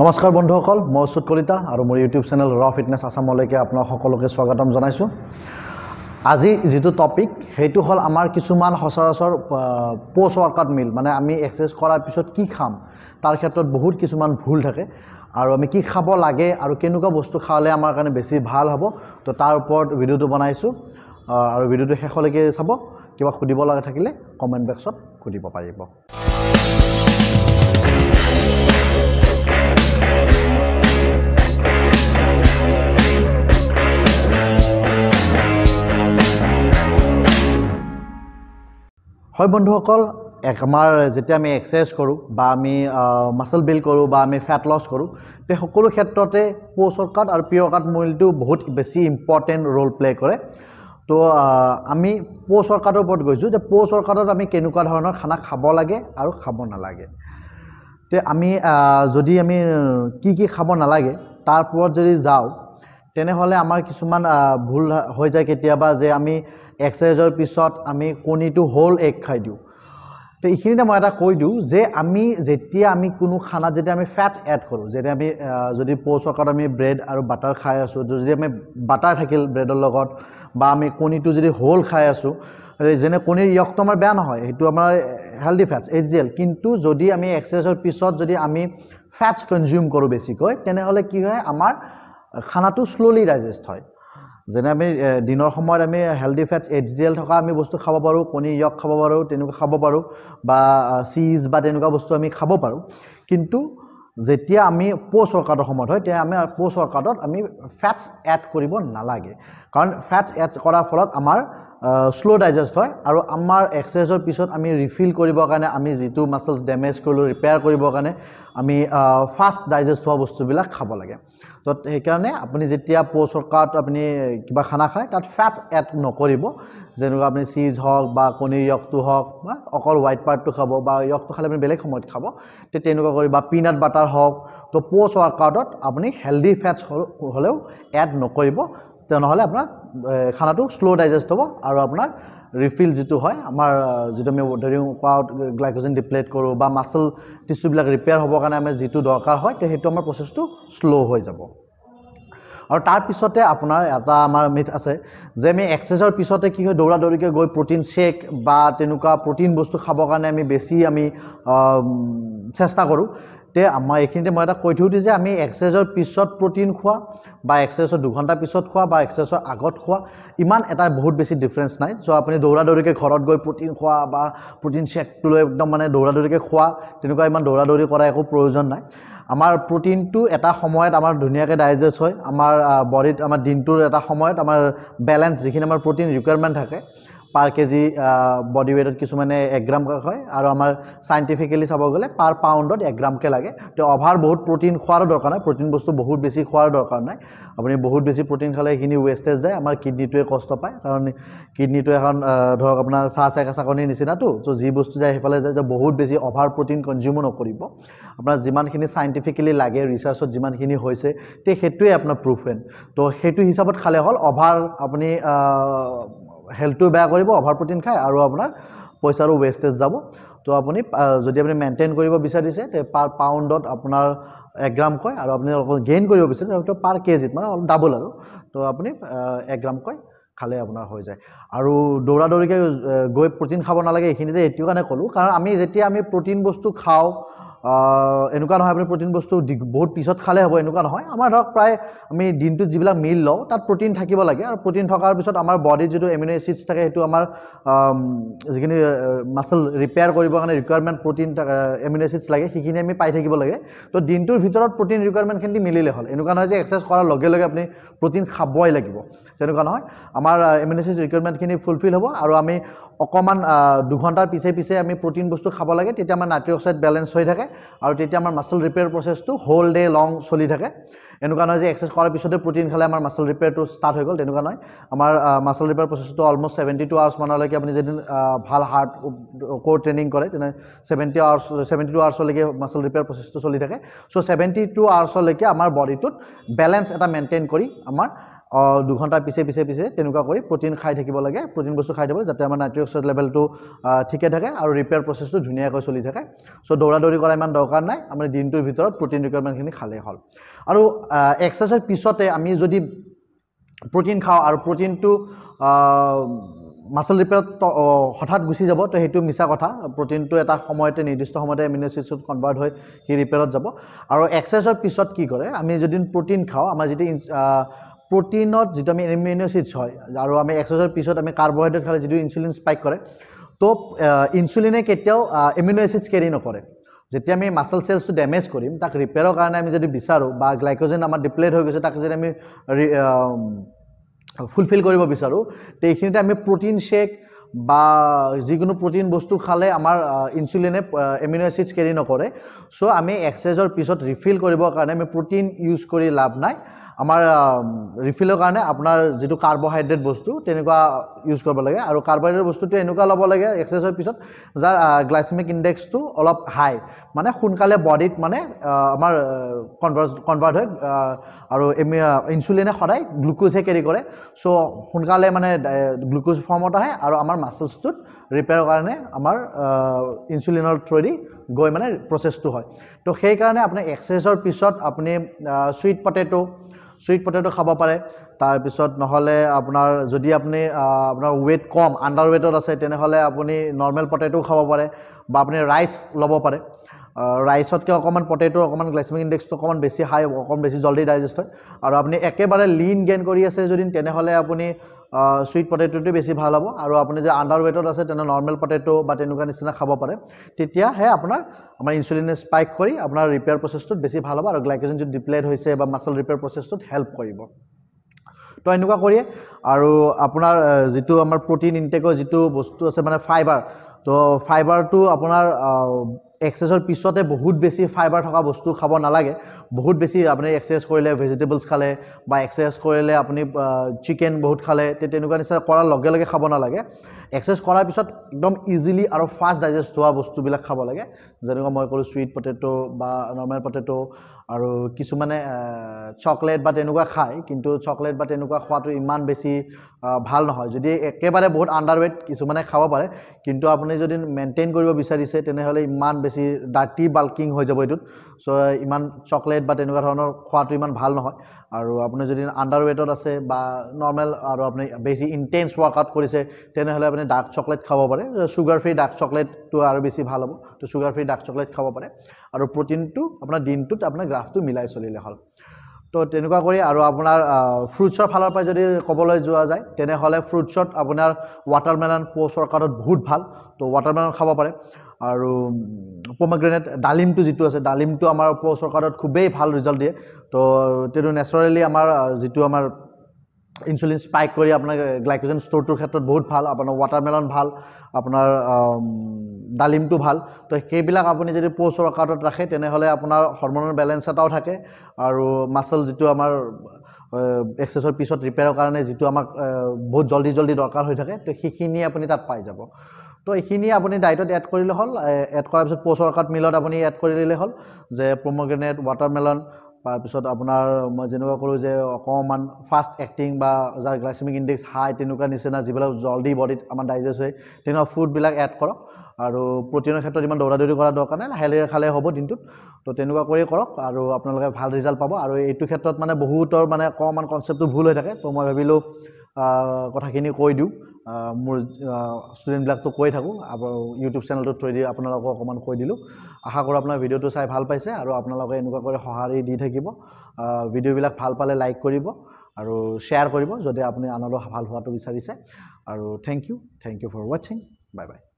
নমস্কাৰ বন্ধুসকল মই অচ্যুত কলিতা আৰু মোৰ ইউটিউব চেনেল ৰ ফিটনেছ আছামলৈকে আপোনাক সকলোকে স্বাগতম জনাইছোঁ আজি যিটো টপিক সেইটো হ'ল আমাৰ কিছুমান সচৰাচৰ প'ষ্ট ৱৰ্কআউট মিল মানে আমি এক্সাৰচাইজ কৰাৰ পিছত কি খাম তাৰ ক্ষেত্ৰত বহুত কিছুমান ভুল থাকে আৰু আমি কি খাব লাগে আৰু কেনেকুৱা বস্তু খাবলৈ আমাৰ কাৰণে বেছি ভাল হ'ব তো তাৰ ওপৰত ভিডিঅ'টো বনাইছোঁ আৰু ভিডিঅ'টো শেষলৈকে চাব কিবা সুধিব লগা থাকিলে কমেণ্ট বক্সত সুধিব পাৰিব হয় বন্ধুসকল এক আমাৰ যেতিয়া আমি এক্সাৰচাইজ কৰোঁ বা আমি মাছল বিল্ড কৰোঁ বা আমি ফেট লছ কৰোঁ তে সকলো ক্ষেত্ৰতে পোষৰ কাৰ্ড আৰু পিয়ৰ কাৰ্ড মূল্যটো বহুত বেছি ইম্পৰ্টেণ্ট ৰোল প্লে কৰে তো আমি পোষৰ কাৰ্ডৰ ওপৰত গৈছোঁ যে পোষৰ কাৰ্ডত আমি কেনেকুৱা ধৰণৰ খানা খাব লাগে আৰু খাব নালাগে তে আমি যদি আমি কি কি খাব নালাগে তাৰ ওপৰত যদি যাওঁ তেনেহ'লে আমাৰ কিছুমান ভুল হৈ যায় কেতিয়াবা যে আমি এক্সাৰচাইজৰ পিছত আমি কণীটো হ'ল এগ খাই দিওঁ তো এইখিনিতে মই এটা কৈ দিওঁ যে আমি যেতিয়া আমি কোনো খানাত যেতিয়া আমি ফেটছ এড কৰোঁ যেতিয়া আমি যদি পৰ্চকত আমি ব্ৰেড আৰু বাটাৰ খাই আছোঁ যদি আমি বাটাৰ থাকিল ব্ৰেডৰ লগত বা আমি কণীটো যদি হ'ল খাই আছোঁ যেনে কণীৰ ইয়কটো আমাৰ বেয়া নহয় সেইটো আমাৰ healthy fats H G L কিন্তু যদি আমি এক্সাৰচাইজৰ পিছত যদি আমি ফেটছ কনজিউম কৰোঁ বেছিকৈ তেনেহ'লে কি হয় আমাৰ খানাটো শ্ল'লি ডাইজেষ্ট হয় যেনে আমি দিনৰ সময়ত আমি healthy fats H D L থকা আমি বস্তু খাব পাৰোঁ কণী য়ক খাব পাৰোঁ তেনেকুৱা খাব পাৰোঁ বা চিজ বা তেনেকুৱা বস্তু আমি খাব পাৰোঁ কিন্তু যেতিয়া আমি প'ষ্ট ৱৰ্কআউটৰ সময়ত হয় তেতিয়া আমি প'ষ্ট ৱৰ্কআউটত আমি ফেটছ এড কৰিব নালাগে কাৰণ ফেটছ এড কৰাৰ ফলত আমাৰ শ্ল' ডাইজেষ্ট হয় আৰু আমাৰ এক্সাৰচাইজৰ পিছত আমি ৰিফিল কৰিবৰ কাৰণে আমি যিটো মাছলছ ডেমেজ কৰিলোঁ ৰিপেয়াৰ কৰিবৰ কাৰণে আমি ফাষ্ট ডাইজেষ্ট হোৱা বস্তুবিলাক খাব লাগে তো সেইকাৰণে আপুনি যেতিয়া প'ষ্ট ৱৰ্কআউট আপুনি কিবা খানা খায় তাত ফেটছ এড নকৰিব যেনেকুৱা আপুনি চিজ হওক বা কণীৰ য়কটো হওক বা অকল হোৱাইট পাৰ্টটো খাব বা য়কটো খালে আপুনি বেলেগ সময়ত খাব তে তেনেকুৱা কৰি বা পিনাট বাটাৰ হওক তো প'ষ্ট ৱৰ্কআউটত আপুনি হেল্ডি ফেটছ হ'লেও এড নকৰিব তেনেহ'লে আপোনাৰ খানাটো শ্ল' ডাইজেষ্ট হ'ব আৰু আপোনাৰ ৰিফিল যিটো হয় আমাৰ যিটো আমি ধৰি ৱাউট গ্লাইক'জেন ডিপ্লেট কৰোঁ বা মাছল টিচুবিলাক ৰিপেয়াৰ হ'বৰ কাৰণে আমি যিটো দৰকাৰ হয় তে সেইটো আমাৰ প্ৰচেছটো শ্ল' হৈ যাব আৰু তাৰপিছতে আপোনাৰ এটা আমাৰ মিথ আছে যে আমি এক্সাৰচাইজৰ পিছতে কি হয় দৌৰা দৌৰিকৈ গৈ প্ৰটিন শ্বেক বা তেনেকুৱা প্ৰটিন বস্তু খাবৰ কাৰণে আমি বেছি আমি চেষ্টা কৰোঁ তে আমাৰ এইখিনিতে মই এটা কৈ থৈ দিওঁ যে আমি এক্সাৰচাইজৰ পিছত প্ৰটিন খোৱা বা এক্সাৰচাইজৰ দুঘণ্টা পিছত খোৱা বা এক্সাৰচাইজৰ আগত খোৱা ইমান এটা বহুত বেছি ডিফাৰেঞ্চ নাই চ' আপুনি দৌৰা দৌৰিকৈ ঘৰত গৈ প্ৰটিন খোৱা বা প্ৰটিন চেকটো লৈ একদম মানে দৌৰা দৌৰিকৈ খোৱা তেনেকুৱা ইমান দৌৰা দৌৰি কৰা একো প্ৰয়োজন নাই আমাৰ প্ৰটিনটো এটা সময়ত আমাৰ ধুনীয়াকৈ ডাইজেষ্ট হয় আমাৰ বডিত আমাৰ দিনটোৰ এটা সময়ত আমাৰ বেলেঞ্চ যিখিনি আমাৰ প্ৰটিন ৰিকুৱাৰমেণ্ট থাকে পাৰ কেজি বডি ৱেইটত কিছুমানে এক এগ্ৰাম হয় আৰু আমাৰ চাইণ্টিফিকেলি চাব গ'লে পাৰ পাউণ্ডত এক গ্ৰামকৈ লাগে তো অভাৰ বহুত প্ৰটিন খোৱাৰো দৰকাৰ নাই প্ৰটিন বস্তু বহুত বেছি খোৱাৰ দৰকাৰ নাই আপুনি বহুত বেছি প্ৰটিন খালে সেইখিনি ৱেষ্টেজ যায় আমাৰ কিডনীটোৱে কষ্ট পায় কাৰণ কিডনীটো এখন ধৰক আপোনাৰ চাহ চেকা চাকনিৰ নিচিনাটো তো যি বস্তু যায় সেইফালে যায় যে বহুত বেছি অভাৰ প্ৰটিন কনজিউমো নকৰিব আপোনাৰ যিমানখিনি চাইণ্টিফিকেলি লাগে ৰিচাৰ্চত যিমানখিনি হৈছে তে সেইটোৱে আপোনাৰ প্ৰুফ হেন তো সেইটো হিচাপত খালে হ'ল অভাৰ আপুনি হেল্থটোও বেয়া কৰিব অভাৰ প্ৰটিন খায় আৰু আপোনাৰ পইচাৰো ৱেষ্টেজ যাব তো আপুনি যদি আপুনি মেইনটেইন কৰিব বিচাৰিছে পাৰ পাউণ্ডত আপোনাৰ এগ্ৰামকৈ আৰু আপুনি অকণ গেইন কৰিব বিচাৰিছে পাৰ কেজিত মানে অলপ ডাবল আৰু তো আপুনি এগ্ৰামকৈ খালে আপোনাৰ হৈ যায় আৰু দৌৰা দৌৰিকৈ গৈ প্ৰটিন খাব নালাগে এইখিনিতে এইটো কাৰণে ক'লোঁ কাৰণ আমি যেতিয়া আমি প্ৰটিন বস্তু খাওঁ এনেকুৱা নহয় আপুনি প্ৰটিন বস্তু বহুত পিছত খালে হ'ব এনেকুৱা নহয় আমাৰ ধৰক প্ৰায় আমি দিনটোত যিবিলাক মিল লওঁ তাত প্ৰটিন থাকিব লাগে আৰু প্ৰটিন থকাৰ পিছত আমাৰ বডিত যিটো এমিনো এচিডছ থাকে সেইটো আমাৰ যিখিনি মাছল ৰিপেয়াৰ কৰিবৰ কাৰণে ৰিকুৱাৰমেণ্ট প্ৰটিন এমিনো এচিডছ লাগে সেইখিনি আমি পাই থাকিব লাগে তো দিনটোৰ ভিতৰত প্ৰটিন ৰিকুৱাৰমেণ্টখিনি মিলিলে হ'ল এনেকুৱা নহয় যে এক্সাৰচাইজ কৰাৰ লগে লগে আপুনি প্ৰটিন খাবই লাগিব তেনেকুৱা নহয় আমাৰ এমিনো এচিডছ ৰিকুৱাৰমেণ্টখিনি ফুলফিল হ'ব আৰু আমি অকণমান দুঘণ্টাৰ পিছে পিছে আমি প্ৰটিন বস্তু খাব লাগে তেতিয়া আমাৰ নাইট্ৰিক অক্সাইড বেলেঞ্চ হৈ থাকে আৰু তেতিয়া আমাৰ মাছল ৰিপেয়াৰ প্ৰচেছটো হোল ডে' লং চলি থাকে এনেকুৱা নহয় যে এক্সাৰচাইজ কৰাৰ পিছতে প্ৰটিন খালে আমাৰ মাছল ৰিপেয়াৰটো ষ্টাৰ্ট হৈ গ'ল তেনেকুৱা নহয় আমাৰ মাছল ৰিপেয়াৰ প্ৰচেছটো অলমষ্ট ছেভেণ্টি টু আৱাৰ্ছ মানলৈকে আপুনি যদি ভাল হাৰ্ট ক'ৰ ট্ৰেইনিং কৰে যেনে ছেভেণ্টি আৱাৰ্ছ ছেভেণ্টি টু আৱাৰ্ছলৈকে মাছল ৰিপেয়াৰ প্ৰচেছটো চলি থাকে চ' ছেভেণ্টি টু আৱাৰ্ছলৈকে আমাৰ বডিটোত বেলেঞ্চ এটা মেইনটেইন কৰি আমাৰ দুঘণ্টা পিছে পিছে পিছে তেনেকুৱা কৰি প্ৰটিন খাই থাকিব লাগে প্ৰটিন বস্তু খাই থাকিব যাতে আমাৰ নাইট্ৰিক অক্সাইড লেভেলটো ঠিকে থাকে আৰু ৰিপেয়াৰ প্ৰচেছটো ধুনীয়াকৈ চলি থাকে চ' দৌৰা দৌৰি কৰা ইমান দৰকাৰ নাই আমি দিনটোৰ ভিতৰত প্ৰটিন ৰিকুৱাৰমেণ্টখিনি খালেই হ'ল আৰু এক্সাৰচাইজৰ পিছতে আমি যদি প্ৰটিন খাওঁ আৰু প্ৰটিনটো মাছল ৰিপেয়াৰত হঠাৎ গুচি যাব তো সেইটো মিছা কথা প্ৰটিনটো এটা সময়তে নিৰ্দিষ্ট সময়তে এমিনচিছত কনভাৰ্ট হৈ সি ৰিপেয়াৰত যাব আৰু এক্সাৰচাইজৰ পিছত কি কৰে আমি যদি প্ৰটিন খাওঁ আমাৰ যেতিয়া প্ৰটিনত যিটো আমি এমিনচিডছ হয় আৰু আমি এক্সাৰচাইজৰ পিছত আমি কাৰ্বহাইড্ৰেট খালে যিটো ইনচুলিন স্পাইক কৰে তো ইনচুলিনে কেতিয়াও এমিনো এচিডছ কেৰি নকৰে যেতিয়া আমি মাছল চেলছটো ডেমেজ কৰিম তাক ৰিপেয়াৰৰ কাৰণে আমি যদি বিচাৰোঁ বা গ্লাইক'জেন আমাৰ ডিপ্লেট হৈ গৈছে তাক যদি আমি ফুলফিল কৰিব বিচাৰোঁ তে এইখিনিতে আমি প্ৰটিন শ্বেক বা যিকোনো প্ৰটিন বস্তু খালে আমাৰ ইনচুলিনে এমিনো এচিডছ কেৰি নকৰে চ' আমি এক্সাৰচাইজৰ পিছত ৰিফিল কৰিবৰ কাৰণে আমি প্ৰটিন ইউজ কৰি লাভ নাই আমাৰ ৰিফিলৰ কাৰণে আপোনাৰ যিটো কাৰ্বহাইড্ৰেট বস্তু তেনেকুৱা ইউজ কৰিব লাগে আৰু কাৰ্বহাইড্ৰেট বস্তুটো এনেকুৱা ল'ব লাগে এক্সাৰচাইজৰ পিছত যাৰ গ্লাইচমিক ইণ্ডেক্সটো অলপ হাই মানে সোনকালে বডিত মানে আমাৰ কনভাৰ্ট কনভাৰ্ট হয় আৰু এমি ইনচুলিনে সদায় গ্লুক'জহে কেৰি কৰে চ' সোনকালে মানে গ্লুক'জ ফৰ্মত আহে আৰু আমাৰ মাছলছটোত ৰিপেয়াৰৰ কাৰণে আমাৰ ইনচুলিনৰ থ্ৰুৱেদি গৈ মানে প্ৰচেছটো হয় ত' সেইকাৰণে আপুনি এক্সাৰচাইজৰ পিছত আপুনি চুইট পটেটো ছুইট পটেটো খাব পাৰে তাৰপিছত নহ'লে আপোনাৰ যদি আপুনি আপোনাৰ ৱেইট কম আণ্ডাৰ ৱেইটত আছে তেনেহ'লে আপুনি নৰ্মেল পটেটো খাব পাৰে বা আপুনি ৰাইচ ল'ব পাৰে ৰাইচতকৈ অকণমান পটেটো অকণমান গ্লাইচমিক ইণ্ডেক্সটো অকণমান বেছি হাই অকণমান বেছি জল্দি ডাইজেষ্ট হয় আৰু আপুনি একেবাৰে লিন গেইন কৰি আছে যদি তেনেহ'লে আপুনি চুইট পটেটোটোৱে বেছি ভাল হ'ব আৰু আপুনি যে আণ্ডাৰ ৱেটত আছে তেনে নৰ্মেল পটেটো বা তেনেকুৱা নিচিনা খাব পাৰে তেতিয়াহে আপোনাৰ আমাৰ ইনচুলিনে স্পাইক কৰি আপোনাৰ ৰিপেয়াৰ প্ৰচেছটোত বেছি ভাল হ'ব আৰু গ্লাইকেজিন যদি ডিপ্লেড হৈছে বা মাছল ৰিপেয়াৰ প্ৰচেছটোত হেল্প কৰিব তো এনেকুৱা কৰিয়ে আৰু আপোনাৰ যিটো আমাৰ প্ৰটিন ইনটেকৰ যিটো বস্তু আছে মানে ফাইবাৰ তো ফাইবাৰটো আপোনাৰ এক্সাৰচাইজৰ পিছতে বহুত বেছি ফাইবাৰ থকা বস্তু খাব নালাগে বহুত বেছি আপুনি এক্সাৰচাইজ কৰিলে ভেজিটেবলছ খালে বা এক্সাৰচাইজ কৰিলে আপুনি চিকেন বহুত খালে তেনেকুৱা নিচিনা কৰাৰ লগে লগে খাব নালাগে এক্সাৰচাইজ কৰাৰ পিছত একদম ইজিলি আৰু ফাষ্ট ডাইজেষ্ট হোৱা বস্তুবিলাক খাব লাগে যেনেকুৱা মই ক'লোঁ চুইট পটেটো বা নৰ্মেল পটেটো আৰু কিছুমানে চকলেট বা তেনেকুৱা খায় কিন্তু চকলেট বা তেনেকুৱা খোৱাটো ইমান বেছি ভাল নহয় যদি একেবাৰে বহুত আণ্ডাৰ আণ্ডাৰৱেইট কিছুমানে খাব পাৰে কিন্তু আপুনি যদি মেইনটেইন কৰিব বিচাৰিছে তেনেহ'লে ইমান বেছি ডাৰ্টি বাল্কিং হৈ যাব এইটোত চ' ইমান চকলেট বা তেনেকুৱা ধৰণৰ খোৱাটো ইমান ভাল নহয় আৰু আপুনি যদি আণ্ডাৰ আণ্ডাৰৱেইটত আছে বা নৰ্মেল আৰু আপুনি বেছি ইণ্টেঞ্চ ৱৰ্কআউট কৰিছে তেনেহ'লে আপুনি মানে ডাৰ্ক চকলেট খাব পাৰে চুগাৰ ফ্ৰী ডাৰ্ক চকলেটটো আৰু বেছি ভাল হ'ব তো চুগাৰ ফ্ৰী ডাৰ্ক চকলেট খাব পাৰে আৰু প্ৰটিনটো আপোনাৰ দিনটোত আপোনাৰ গ্ৰাফটো মিলাই চলিলে হ'ল তো তেনেকুৱা কৰি আৰু আপোনাৰ ফ্ৰুটছৰ ফালৰ পৰা যদি ক'বলৈ যোৱা যায় তেনেহ'লে ফ্ৰুটছত আপোনাৰ ৱাটাৰমেলন প'চৰ কাৰণত বহুত ভাল তো ৱাটাৰমেলন খাব পাৰে আৰু পমাগ্ৰেনেট ডালিমটো যিটো আছে ডালিমটো আমাৰ প'চৰ কাৰণত খুবেই ভাল ৰিজাল্ট দিয়ে তো তেনেকুৱা নেচাৰেলি আমাৰ যিটো আমাৰ ইনচুলিন স্পাইক কৰি আপোনাৰ গ্লাইক'জেন ষ্ট'ৰটোৰ ক্ষেত্ৰত বহুত ভাল আপোনাৰ ৱাটাৰমেলন ভাল আপোনাৰ ডালিমটো ভাল তো সেইবিলাক আপুনি যদি প'ষ্ট ৱৰ্কআউটত ৰাখে তেনেহ'লে আপোনাৰ হৰমনৰ বেলেঞ্চ এটাও থাকে আৰু মাছল যিটো আমাৰ এক্সাৰচাইজৰ পিছত ৰিপেয়াৰৰ কাৰণে যিটো আমাক বহুত জল্দি জল্দি দৰকাৰ হৈ থাকে তো সেইখিনি আপুনি তাত পাই যাব তো এইখিনি আপুনি ডায়েটত এড কৰিলে হ'ল এড কৰাৰ পিছত প'ষ্ট ৱৰ্কআউট মিলত আপুনি এড কৰি দিলে হ'ল যে প্ৰমগ্ৰেনেট ৱাটাৰমেলন তাৰপিছত আপোনাৰ মই যেনেকুৱা কৰোঁ যে অকণমান ফাষ্ট এক্টিং বা যাৰ গ্লাইচেমিক ইণ্ডেক্স হাই তেনেকুৱা নিচিনা যিবিলাক জলদি বডিত আমাৰ ডাইজেষ্ট হয় তেনেকুৱা ফুডবিলাক এড কৰক আৰু প্ৰটিনৰ ক্ষেত্ৰত ইমান দৌৰা দৌৰি কৰা দৰকাৰ নাই লাহে লাহে খালে হ'ব দিনটোত তো তেনেকুৱা কৰিয়ে কৰক আৰু আপোনালোকে ভাল ৰিজাল্ট পাব আৰু এইটো ক্ষেত্ৰত মানে বহুতৰ মানে অকণমান কনচেপ্টটো ভুল হৈ থাকে তো মই ভাবিলোঁ কথাখিনি কৈ দিওঁ মোৰ ষ্টুডেণ্টবিলাকতো কৈ থাকোঁ ইউটিউব চেনেলটোত থৈ দি আপোনালোকক অকণমান কৈ দিলোঁ আশা কৰোঁ আপোনাৰ ভিডিঅ'টো চাই ভাল পাইছে আৰু আপোনালোকে এনেকুৱা কৰি সঁহাৰি দি থাকিব ভিডিঅ'বিলাক ভাল পালে লাইক কৰিব আৰু শ্বেয়াৰ কৰিব যদি আপুনি আনলৈ ভাল হোৱাটো বিচাৰিছে আৰু thank you thank you for ৱাটছিং বাই বাই